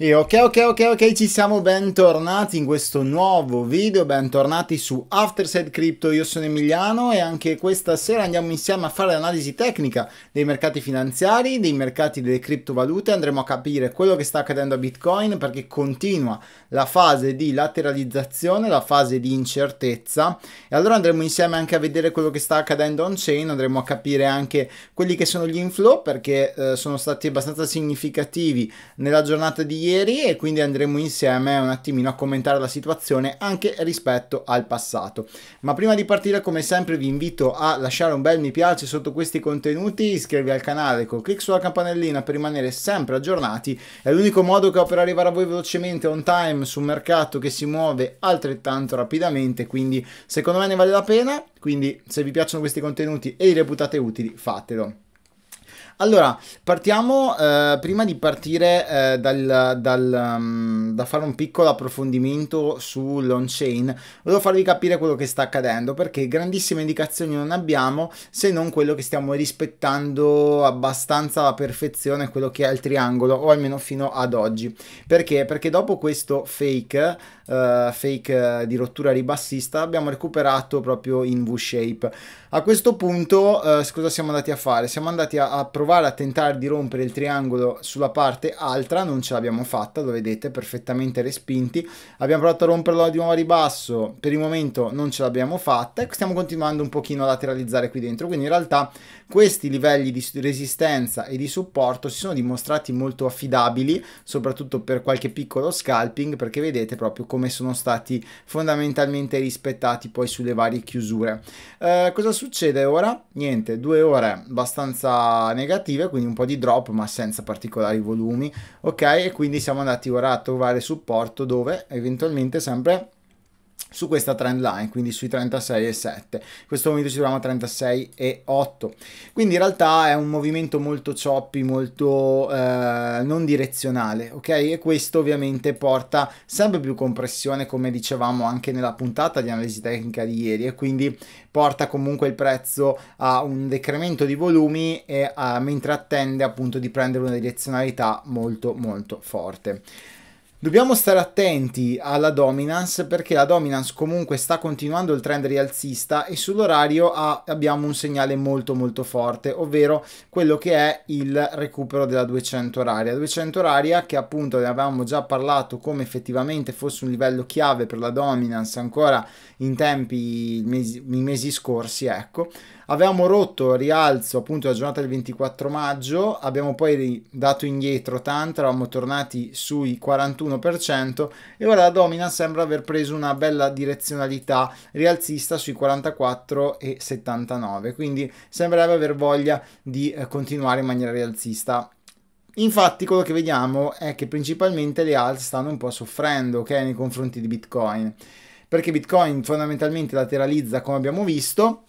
E ok ok ok ok ci siamo bentornati in questo nuovo video, bentornati su Afterside Crypto, io sono Emiliano e anche questa sera andiamo insieme a fare l'analisi tecnica dei mercati finanziari, dei mercati delle criptovalute, andremo a capire quello che sta accadendo a Bitcoin perché continua la fase di lateralizzazione, la fase di incertezza e allora andremo insieme anche a vedere quello che sta accadendo on chain, andremo a capire anche quelli che sono gli inflow perché eh, sono stati abbastanza significativi nella giornata di ieri ieri e quindi andremo insieme un attimino a commentare la situazione anche rispetto al passato. Ma prima di partire come sempre vi invito a lasciare un bel mi piace sotto questi contenuti, iscrivervi al canale con clic sulla campanellina per rimanere sempre aggiornati, è l'unico modo che ho per arrivare a voi velocemente on time su un mercato che si muove altrettanto rapidamente, quindi secondo me ne vale la pena, quindi se vi piacciono questi contenuti e li reputate utili fatelo. Allora, partiamo, eh, prima di partire eh, dal, dal um, da fare un piccolo approfondimento sull'on-chain, volevo farvi capire quello che sta accadendo, perché grandissime indicazioni non abbiamo, se non quello che stiamo rispettando abbastanza alla perfezione, quello che è il triangolo, o almeno fino ad oggi. Perché? Perché dopo questo fake, uh, fake eh, di rottura ribassista, abbiamo recuperato proprio in V-shape. A questo punto, uh, cosa siamo andati a fare? Siamo andati a, a provare provare a tentare di rompere il triangolo sulla parte altra, non ce l'abbiamo fatta, lo vedete, perfettamente respinti. Abbiamo provato a romperlo di nuovo a ribasso, per il momento non ce l'abbiamo fatta e stiamo continuando un pochino a lateralizzare qui dentro. Quindi in realtà questi livelli di resistenza e di supporto si sono dimostrati molto affidabili, soprattutto per qualche piccolo scalping, perché vedete proprio come sono stati fondamentalmente rispettati poi sulle varie chiusure. Eh, cosa succede ora? Niente, due ore abbastanza negative relative, quindi un po' di drop ma senza particolari volumi, ok? E quindi siamo andati ora a trovare supporto dove eventualmente sempre su questa trend line, quindi sui 36,7. In questo momento ci troviamo a 36,8. Quindi in realtà è un movimento molto choppy, molto eh, non direzionale, ok? E questo ovviamente porta sempre più compressione, come dicevamo anche nella puntata di analisi tecnica di ieri, e quindi porta comunque il prezzo a un decremento di volumi e a, mentre attende appunto di prendere una direzionalità molto molto forte. Dobbiamo stare attenti alla dominance perché la dominance comunque sta continuando il trend rialzista e sull'orario ha, abbiamo un segnale molto molto forte, ovvero quello che è il recupero della 200 oraria. 200 oraria che appunto ne avevamo già parlato come effettivamente fosse un livello chiave per la dominance ancora in tempi, mesi, mesi scorsi, ecco. Avevamo rotto il rialzo appunto la giornata del 24 maggio, abbiamo poi dato indietro tanto, eravamo tornati sui 41% e ora la domina sembra aver preso una bella direzionalità rialzista sui 44,79, quindi sembrerebbe aver voglia di eh, continuare in maniera rialzista Infatti quello che vediamo è che principalmente le alt stanno un po' soffrendo okay, nei confronti di Bitcoin, perché Bitcoin fondamentalmente lateralizza come abbiamo visto,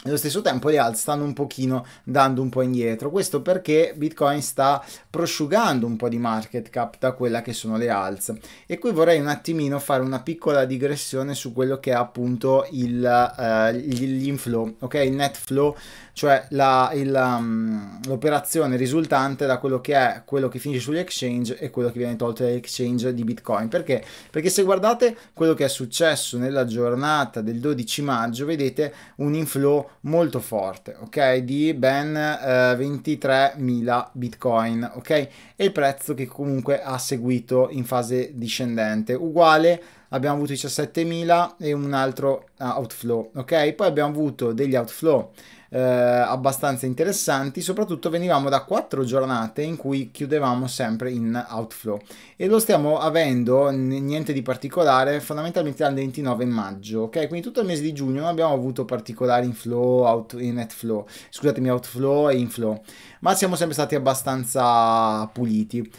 nello stesso tempo le alt stanno un pochino dando un po' indietro, questo perché Bitcoin sta prosciugando un po' di market cap da quella che sono le alz e qui vorrei un attimino fare una piccola digressione su quello che è appunto il, eh, l'inflow, ok? Il net flow, cioè la, il, um, l'operazione risultante da quello che è quello che finisce sugli exchange e quello che viene tolto dagli exchange di Bitcoin, perché? Perché se guardate quello che è successo nella giornata del 12 maggio vedete un inflow molto forte, ok? Di ben eh, 23.000 bitcoin, ok? E il prezzo che comunque ha seguito in fase discendente, uguale abbiamo avuto 17.000 e un altro eh, outflow, ok? Poi abbiamo avuto degli outflow eh, abbastanza interessanti, soprattutto venivamo da quattro giornate in cui chiudevamo sempre in outflow e lo stiamo avendo niente di particolare fondamentalmente dal 29 maggio, ok? Quindi tutto il mese di giugno non abbiamo avuto particolari inflow, out, in outflow, scusatemi, outflow e inflow, ma siamo sempre stati abbastanza puliti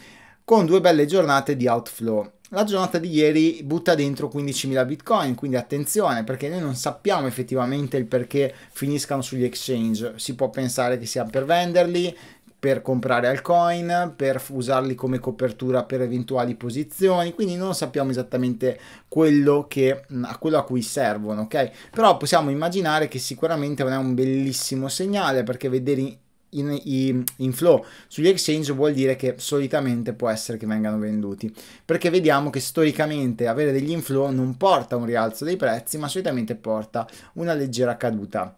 con due belle giornate di outflow la giornata di ieri butta dentro 15.000 bitcoin, quindi attenzione perché noi non sappiamo effettivamente il perché finiscano sugli exchange, si può pensare che sia per venderli, per comprare altcoin, per usarli come copertura per eventuali posizioni, quindi non sappiamo esattamente quello, che, quello a cui servono, ok? Però possiamo immaginare che sicuramente non è un bellissimo segnale perché vedere in, in, in, flow sugli exchange vuol dire che solitamente può essere che vengano venduti perché vediamo che storicamente avere degli inflow non porta a un rialzo dei prezzi ma solitamente porta una leggera caduta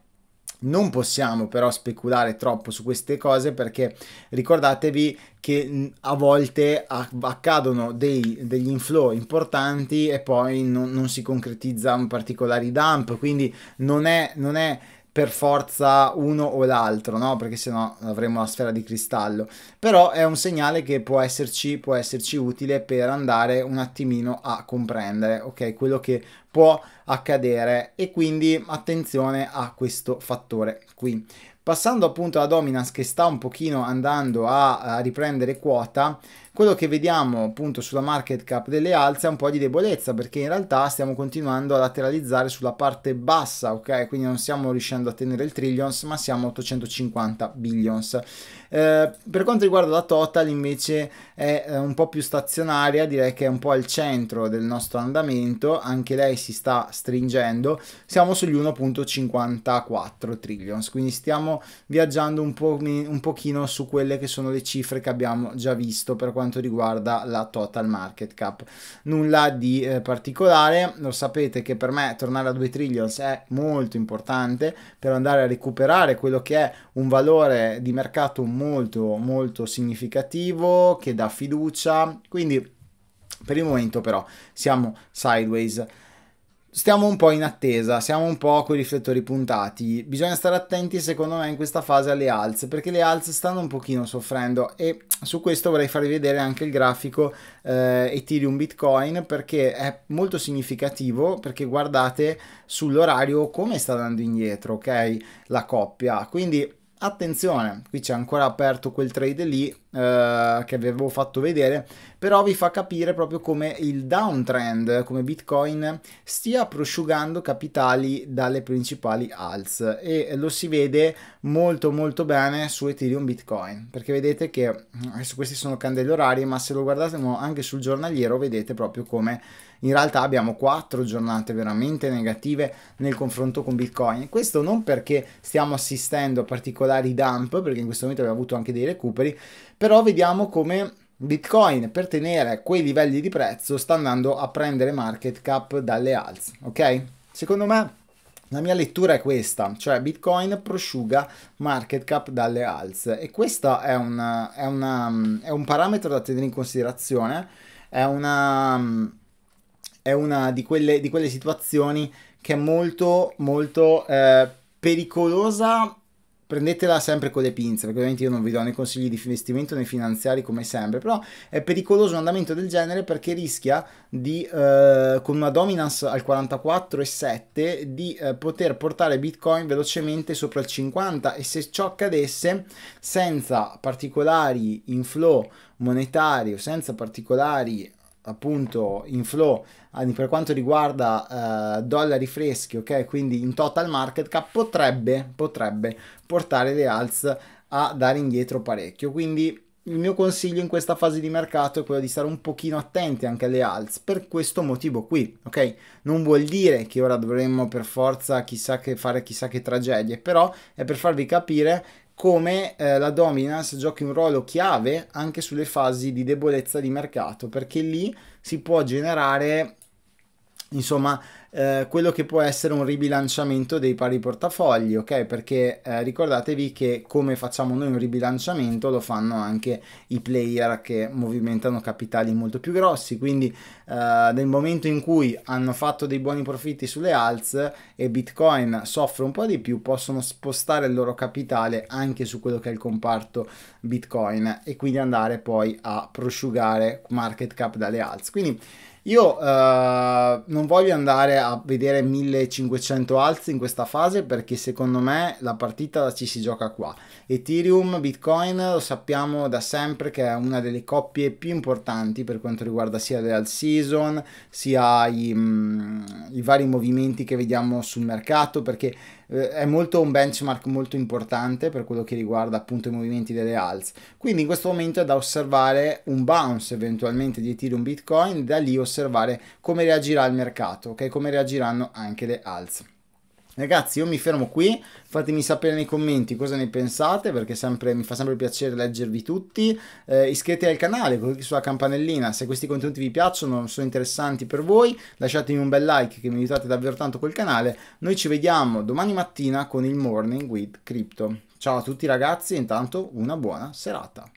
non possiamo però speculare troppo su queste cose perché ricordatevi che mm, a volte accadono dei, degli inflow importanti e poi non, non si concretizzano particolari dump, quindi non è, non è per forza uno o l'altro, no? Perché sennò avremo la sfera di cristallo. Però è un segnale che può esserci, può esserci utile per andare un attimino a comprendere, ok? Quello che può accadere e quindi attenzione a questo fattore qui. Passando appunto alla dominance che sta un pochino andando a, a, riprendere quota, quello che vediamo appunto sulla market cap delle alze è un po' di debolezza perché in realtà stiamo continuando a lateralizzare sulla parte bassa, ok? Quindi non stiamo riuscendo a tenere il trillions ma siamo 850 billions. Eh, per quanto riguarda la total invece è eh, un po' più stazionaria, direi che è un po' al centro del nostro andamento, anche lei si sta stringendo, siamo sugli 1.54 trillions, quindi stiamo viaggiando un, po un pochino su quelle che sono le cifre che abbiamo già visto per quanto riguarda la total market cap. Nulla di eh, particolare, lo sapete che per me tornare a 2 trillions è molto importante per andare a recuperare quello che è un valore di mercato molto molto significativo che dà fiducia, quindi per il momento però siamo sideways stiamo un po' in attesa, siamo un po' con i riflettori puntati. Bisogna stare attenti, secondo me, in questa fase alle alze, perché le alze stanno un pochino soffrendo e su questo vorrei farvi vedere anche il grafico eh, Ethereum Bitcoin perché è molto significativo perché guardate sull'orario come sta andando indietro, ok? La coppia. Quindi attenzione, qui c'è ancora aperto quel trade lì eh, che vi avevo fatto vedere, però vi fa capire proprio come il downtrend, come Bitcoin stia prosciugando capitali dalle principali alz e lo si vede molto molto bene su Ethereum Bitcoin, perché vedete che adesso eh, questi sono candeli orari, ma se lo guardate anche sul giornaliero vedete proprio come in realtà abbiamo quattro giornate veramente negative nel confronto con Bitcoin. Questo non perché stiamo assistendo a particolari dump, perché in questo momento abbiamo avuto anche dei recuperi, però vediamo come Bitcoin per tenere quei livelli di prezzo sta andando a prendere market cap dalle alze, ok? Secondo me la mia lettura è questa, cioè Bitcoin prosciuga market cap dalle alze e questo è, è, è, un parametro da tenere in considerazione, è una è una di quelle, di quelle situazioni che è molto, molto eh, pericolosa. Prendetela sempre con le pinze, perché ovviamente io non vi do né consigli di investimento né finanziari come sempre, però è pericoloso un andamento del genere perché rischia di, eh, con una dominance al 44,7, di eh, poter portare Bitcoin velocemente sopra il 50 e se ciò accadesse senza particolari inflow monetario, senza particolari appunto in flow per quanto riguarda eh, dollari freschi, ok? Quindi in total market cap potrebbe, potrebbe portare le alz a dare indietro parecchio. Quindi il mio consiglio in questa fase di mercato è quello di stare un pochino attenti anche alle alz per questo motivo qui, ok? Non vuol dire che ora dovremmo per forza chissà che fare chissà che tragedie, però è per farvi capire come eh, la dominance giochi un ruolo chiave anche sulle fasi di debolezza di mercato, perché lì si può generare, insomma, eh, quello che può essere un ribilanciamento dei pari portafogli, ok? Perché eh, ricordatevi che come facciamo noi un ribilanciamento lo fanno anche i player che movimentano capitali molto più grossi, quindi eh, nel momento in cui hanno fatto dei buoni profitti sulle alze e Bitcoin soffre un po' di più, possono spostare il loro capitale anche su quello che è il comparto Bitcoin e quindi andare poi a prosciugare market cap dalle alze. Quindi io eh, non voglio andare a vedere 1500 alzi in questa fase perché secondo me la partita ci si gioca qua. Ethereum, Bitcoin lo sappiamo da sempre che è una delle coppie più importanti per quanto riguarda sia le all season sia i, mm, i vari movimenti che vediamo sul mercato perché eh, è molto un benchmark molto importante per quello che riguarda appunto i movimenti delle alze. Quindi in questo momento è da osservare un bounce eventualmente di Ethereum Bitcoin, da lì osservare come reagirà il mercato, ok? Come reagiranno anche le alze. Ragazzi, io mi fermo qui, fatemi sapere nei commenti cosa ne pensate perché sempre, mi fa sempre piacere leggervi tutti. Eh, iscrivetevi al canale, clicchi sulla campanellina se questi contenuti vi piacciono, sono interessanti per voi. Lasciatemi un bel like che mi aiutate davvero tanto col canale. Noi ci vediamo domani mattina con il Morning with Crypto. Ciao a tutti ragazzi, intanto una buona serata.